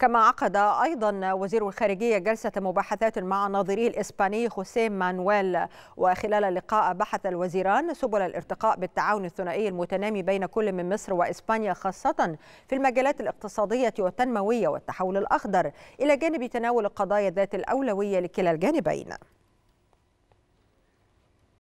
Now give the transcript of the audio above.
كما عقد أيضا وزير الخارجية جلسة مباحثات مع ناظريه الإسباني خوسيه مانويل وخلال اللقاء بحث الوزيران سبل الارتقاء بالتعاون الثنائي المتنامي بين كل من مصر وإسبانيا خاصة في المجالات الاقتصادية والتنموية والتحول الأخضر إلى جانب تناول القضايا ذات الأولوية لكلا الجانبين